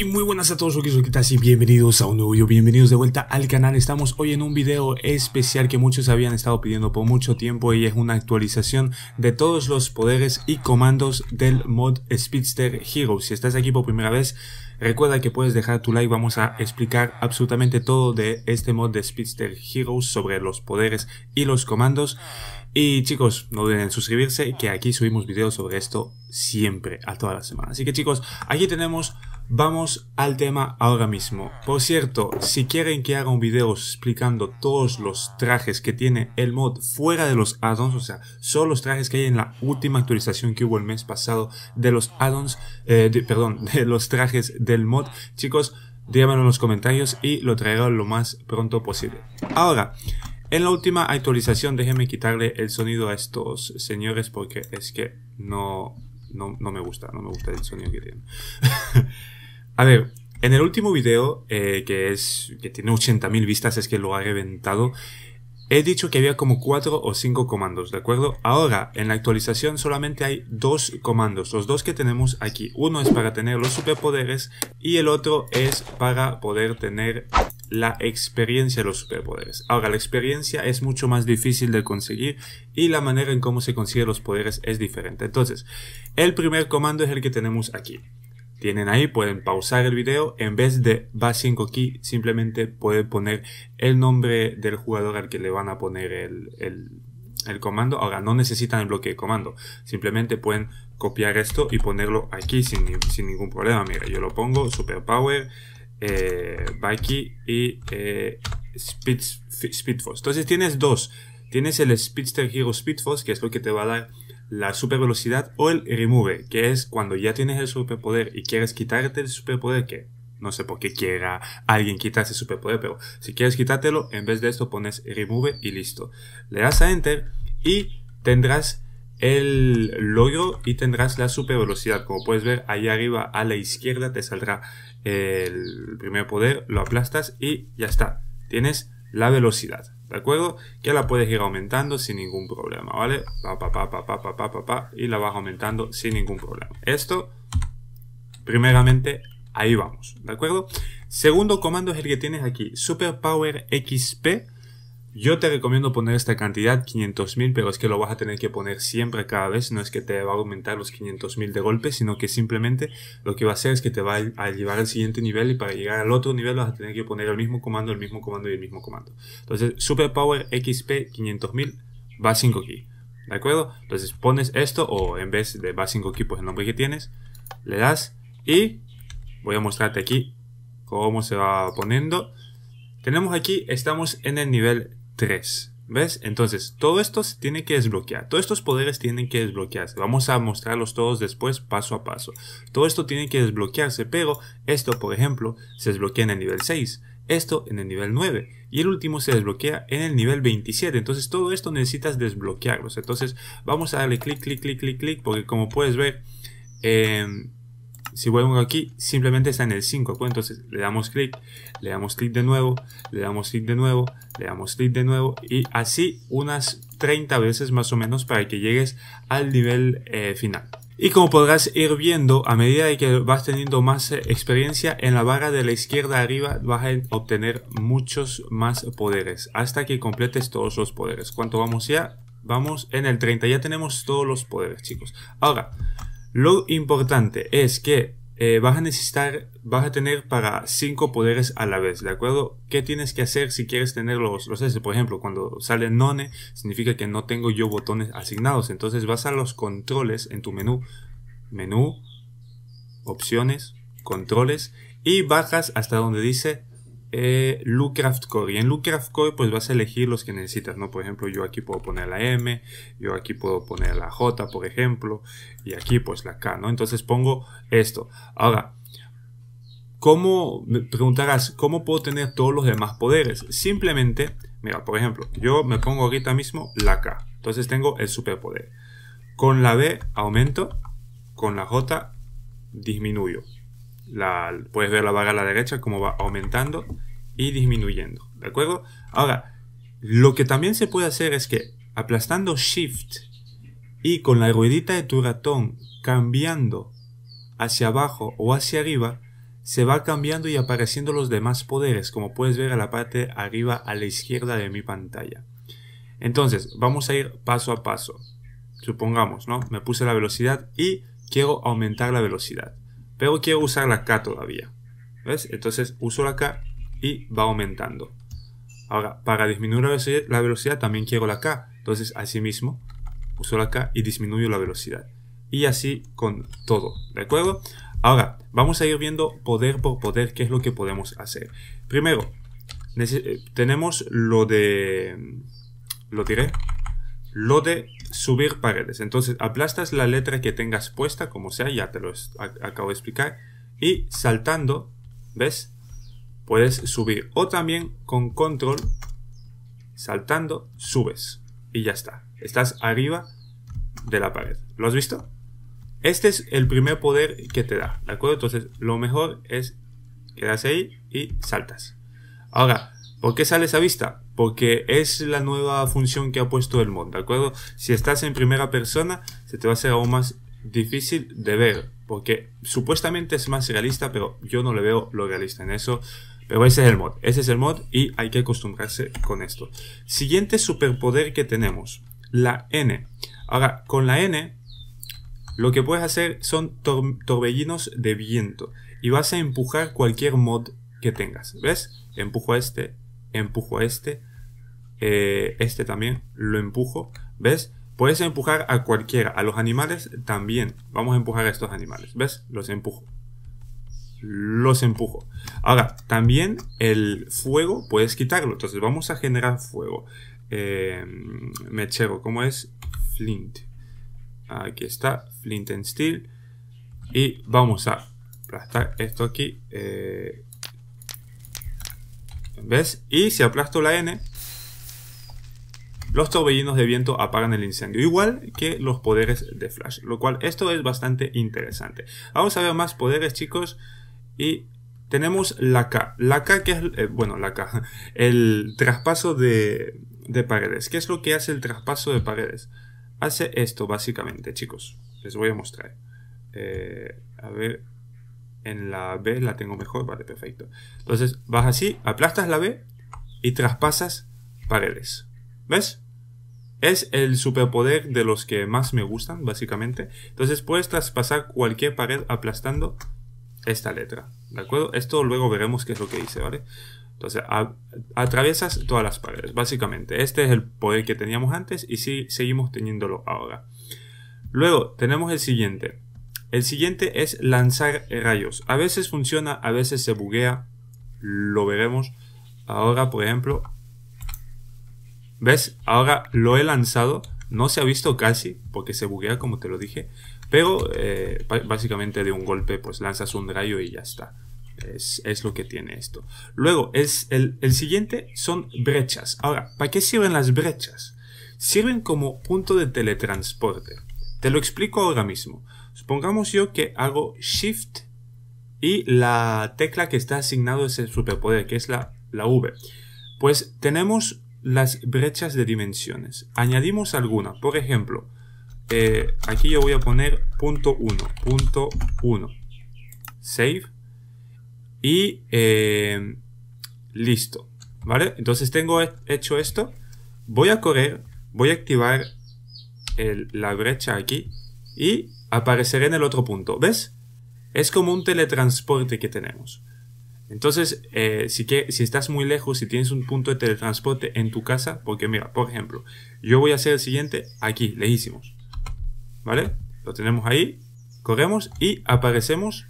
Y muy buenas a todos, que y bienvenidos a un nuevo video, bienvenidos de vuelta al canal Estamos hoy en un video especial que muchos habían estado pidiendo por mucho tiempo Y es una actualización de todos los poderes y comandos del mod Speedster Heroes Si estás aquí por primera vez, Recuerda que puedes dejar tu like, vamos a explicar absolutamente todo de este mod de Speedster Heroes sobre los poderes y los comandos. Y chicos, no olviden suscribirse, que aquí subimos videos sobre esto siempre, a toda la semana. Así que chicos, aquí tenemos Vamos al tema ahora mismo. Por cierto, si quieren que haga un video explicando todos los trajes que tiene el mod fuera de los addons o sea, solo los trajes que hay en la última actualización que hubo el mes pasado de los addons ons eh, perdón, de los trajes del mod, chicos, díganmelo en los comentarios y lo traeré lo más pronto posible. Ahora, en la última actualización, déjenme quitarle el sonido a estos señores porque es que no, no, no me gusta, no me gusta el sonido que tienen. A ver, en el último video, eh, que es que tiene 80.000 vistas, es que lo ha reventado, he dicho que había como 4 o 5 comandos, ¿de acuerdo? Ahora, en la actualización solamente hay dos comandos, los dos que tenemos aquí. Uno es para tener los superpoderes y el otro es para poder tener la experiencia de los superpoderes. Ahora, la experiencia es mucho más difícil de conseguir y la manera en cómo se consiguen los poderes es diferente. Entonces, el primer comando es el que tenemos aquí tienen ahí, pueden pausar el video, en vez de va 5 Key simplemente pueden poner el nombre del jugador al que le van a poner el, comando. Ahora no necesitan el bloque de comando, simplemente pueden copiar esto y ponerlo aquí sin, ningún problema. Mira, yo lo pongo, Superpower, eh, y eh, Speed, Entonces tienes dos. Tienes el Speedster Hero Speed que es lo que te va a dar la super velocidad o el remove, que es cuando ya tienes el superpoder y quieres quitarte el superpoder, que no sé por qué quiera alguien quitarse el superpoder, pero si quieres quitártelo, en vez de esto pones remove y listo. Le das a enter y tendrás el logro y tendrás la super velocidad. Como puedes ver, ahí arriba a la izquierda te saldrá el primer poder, lo aplastas y ya está. Tienes la velocidad. ¿De acuerdo? Que la puedes ir aumentando sin ningún problema, ¿vale? pa, pa, pa, y la vas aumentando sin ningún problema. Esto, primeramente, ahí vamos, ¿de acuerdo? Segundo comando es el que tienes aquí, super power XP yo te recomiendo poner esta cantidad, 500.000, pero es que lo vas a tener que poner siempre cada vez, no es que te va a aumentar los 500.000 de golpe, sino que simplemente lo que va a hacer es que te va a llevar al siguiente nivel y para llegar al otro nivel vas a tener que poner el mismo comando, el mismo comando y el mismo comando. Entonces, Superpower XP 500.000 va 5 ¿de acuerdo? Entonces pones esto o en vez de va 5 equipos pues el nombre que tienes, le das y voy a mostrarte aquí cómo se va poniendo. Tenemos aquí, estamos en el nivel 3. ¿Ves? Entonces, todo esto se tiene que desbloquear. Todos estos poderes tienen que desbloquearse. Vamos a mostrarlos todos después paso a paso. Todo esto tiene que desbloquearse, pero esto, por ejemplo, se desbloquea en el nivel 6. Esto en el nivel 9. Y el último se desbloquea en el nivel 27. Entonces, todo esto necesitas desbloquearlos. Entonces, vamos a darle clic, clic, clic, clic, clic, porque como puedes ver... Eh, si vuelvo aquí, simplemente está en el 5. Pues, entonces le damos clic, le damos clic de nuevo, le damos clic de nuevo, le damos clic de nuevo y así unas 30 veces más o menos para que llegues al nivel eh, final. Y como podrás ir viendo, a medida de que vas teniendo más eh, experiencia, en la barra de la izquierda arriba vas a obtener muchos más poderes, hasta que completes todos los poderes. ¿Cuánto vamos ya? Vamos en el 30, ya tenemos todos los poderes, chicos. Ahora, lo importante es que eh, vas a necesitar, vas a tener para 5 poderes a la vez, ¿de acuerdo? ¿Qué tienes que hacer si quieres tener los, los Por ejemplo, cuando sale None, significa que no tengo yo botones asignados. Entonces vas a los controles en tu menú, menú, opciones, controles, y bajas hasta donde dice eh, Core. Y en Lookcraft Core pues vas a elegir los que necesitas, ¿no? Por ejemplo, yo aquí puedo poner la M, yo aquí puedo poner la J, por ejemplo, y aquí pues la K, ¿no? Entonces pongo esto. Ahora, ¿cómo, me preguntarás, cómo puedo tener todos los demás poderes? Simplemente, mira, por ejemplo, yo me pongo ahorita mismo la K. Entonces tengo el superpoder. Con la B aumento, con la J disminuyo puedes ver la barra a la derecha como va aumentando y disminuyendo, ¿de acuerdo? Ahora, lo que también se puede hacer es que aplastando Shift y con la ruedita de tu ratón cambiando hacia abajo o hacia arriba, se va cambiando y apareciendo los demás poderes, como puedes ver a la parte arriba a la izquierda de mi pantalla. Entonces, vamos a ir paso a paso. Supongamos, ¿no? Me puse la velocidad y quiero aumentar la velocidad pero quiero usar la K todavía. ¿Ves? Entonces uso la K y va aumentando. Ahora, para disminuir la velocidad, también quiero la K. Entonces, así mismo, uso la K y disminuyo la velocidad. Y así con todo, ¿de acuerdo? Ahora, vamos a ir viendo poder por poder qué es lo que podemos hacer. Primero, eh, tenemos lo de... Lo tiré lo de subir paredes. Entonces aplastas la letra que tengas puesta, como sea, ya te lo acabo de explicar. Y saltando, ¿ves? Puedes subir. O también con control, saltando, subes. Y ya está. Estás arriba de la pared. ¿Lo has visto? Este es el primer poder que te da, ¿de acuerdo? Entonces lo mejor es quedarse ahí y saltas. Ahora, ¿Por qué sale esa vista? Porque es la nueva función que ha puesto el mod, ¿de acuerdo? Si estás en primera persona, se te va a hacer aún más difícil de ver, porque supuestamente es más realista, pero yo no le veo lo realista en eso. Pero ese es el mod, ese es el mod y hay que acostumbrarse con esto. Siguiente superpoder que tenemos, la N. Ahora, con la N, lo que puedes hacer son torbellinos de viento y vas a empujar cualquier mod que tengas. ¿Ves? Empujo a este, empujo a este, eh, este también lo empujo, ¿ves? Puedes empujar a cualquiera, a los animales también. Vamos a empujar a estos animales, ¿ves? Los empujo. Los empujo. Ahora, también el fuego puedes quitarlo. Entonces vamos a generar fuego. me eh, mechero, ¿cómo es? Flint. Aquí está, Flint and Steel. Y vamos a aplastar esto aquí. Eh, ¿Ves? Y si aplasto la N, los torbellinos de viento apagan el incendio, igual que los poderes de Flash, lo cual esto es bastante interesante. Vamos a ver más poderes, chicos, y tenemos la K. La K que es, eh, bueno, la K, el traspaso de, de paredes. ¿Qué es lo que hace el traspaso de paredes? Hace esto, básicamente, chicos. Les voy a mostrar. Eh, a ver, en la B la tengo mejor, vale, perfecto. Entonces vas así, aplastas la B y traspasas paredes. ¿Ves? Es el superpoder de los que más me gustan, básicamente. Entonces puedes traspasar cualquier pared aplastando esta letra, ¿de acuerdo? Esto luego veremos qué es lo que dice, ¿vale? Entonces atraviesas todas las paredes, básicamente. Este es el poder que teníamos antes y sí, seguimos teniéndolo ahora. Luego tenemos el siguiente el siguiente es lanzar rayos. A veces funciona, a veces se buguea. Lo veremos. Ahora, por ejemplo, ¿ves? Ahora lo he lanzado. No se ha visto casi, porque se buguea, como te lo dije. Pero eh, básicamente de un golpe, pues lanzas un rayo y ya está. Es, lo que tiene esto. Luego, es el, el siguiente son brechas. Ahora, ¿para qué sirven las brechas? Sirven como punto de teletransporte. Te lo explico ahora mismo. Supongamos yo que hago Shift y la tecla que está asignado es el superpoder, que es la, la V. Pues tenemos las brechas de dimensiones. Añadimos alguna. Por ejemplo, eh, aquí yo voy a poner punto 1, punto 1. Save. Y eh, listo. ¿Vale? Entonces tengo hecho esto. Voy a correr. Voy a activar la brecha aquí y apareceré en el otro punto. ¿Ves? Es como un teletransporte que tenemos. Entonces, eh, si, que, si estás muy lejos, si tienes un punto de teletransporte en tu casa, porque mira, por ejemplo, yo voy a hacer el siguiente aquí, Le hicimos. ¿Vale? Lo tenemos ahí, corremos y aparecemos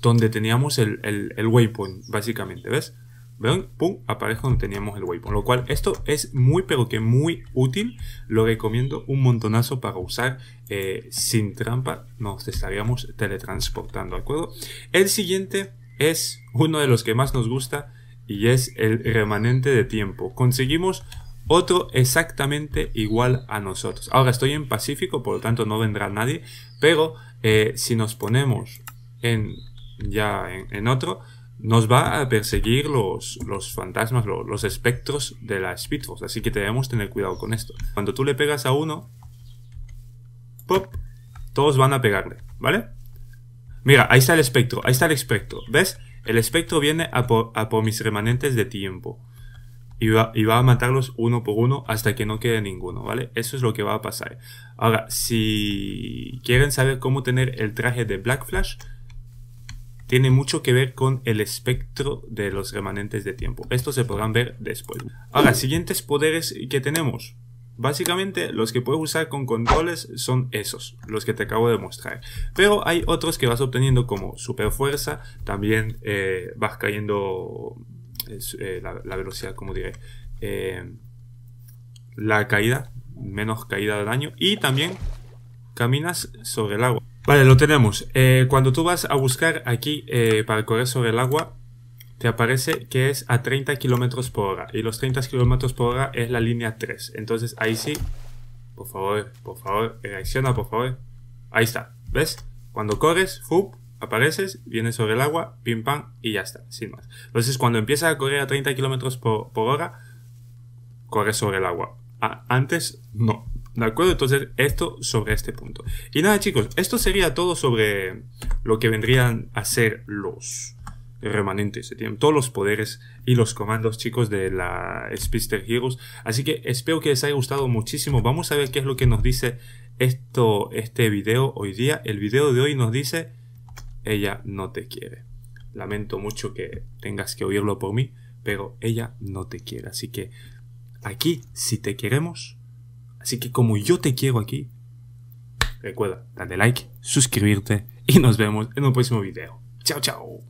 donde teníamos el waypoint, básicamente, ¿ves? ¿Ven? Pum, aparece donde teníamos el waypoint. Lo cual, esto es muy, pero que muy útil. Lo recomiendo un montonazo para usar eh, sin trampa. Nos estaríamos teletransportando, ¿de acuerdo? El siguiente es uno de los que más nos gusta y es el remanente de tiempo. Conseguimos otro exactamente igual a nosotros. Ahora estoy en Pacífico, por lo tanto no vendrá nadie, pero eh, si nos ponemos en ya en otro, nos va a perseguir los, los fantasmas, los, espectros de la Speedforce. Así que debemos tener cuidado con esto. Cuando tú le pegas a uno, ¡pop! todos van a pegarle, ¿vale? Mira, ahí está el espectro, ahí está el espectro. ¿Ves? El espectro viene a por, por mis remanentes de tiempo. Y va, y va, a matarlos uno por uno hasta que no quede ninguno, ¿vale? Eso es lo que va a pasar. Ahora, si quieren saber cómo tener el traje de Black Flash, tiene mucho que ver con el espectro de los remanentes de tiempo. Esto se podrán ver después. Ahora, siguientes poderes que tenemos. Básicamente los que puedes usar con controles son esos, los que te acabo de mostrar. Pero hay otros que vas obteniendo como super fuerza, también eh, vas cayendo eh, la, velocidad, como diré, eh, la caída, menos caída de daño y también caminas sobre el agua. Vale, lo tenemos. Eh, cuando tú vas a buscar aquí eh, para correr sobre el agua, te aparece que es a 30 kilómetros por hora. Y los 30 kilómetros por hora es la línea 3. Entonces ahí sí. Por favor, por favor, reacciona, por favor. Ahí está. ¿Ves? Cuando corres, fup, apareces, vienes sobre el agua, pim pam, y ya está, sin más. Entonces cuando empiezas a correr a 30 kilómetros por, hora, corres sobre el agua. Ah, antes, no. ¿De acuerdo? Entonces, esto sobre este punto. Y nada, chicos, esto sería todo sobre lo que vendrían a ser los remanentes. Tienen todos los poderes y los comandos, chicos, de la Spister Heroes. Así que espero que les haya gustado muchísimo. Vamos a ver qué es lo que nos dice esto, este video hoy día. El video de hoy nos dice, ella no te quiere. Lamento mucho que tengas que oírlo por mí, pero ella no te quiere. Así que aquí, si te queremos Así que como yo te quiero aquí, recuerda darle like, suscribirte y nos vemos en un próximo video. Chao, chao.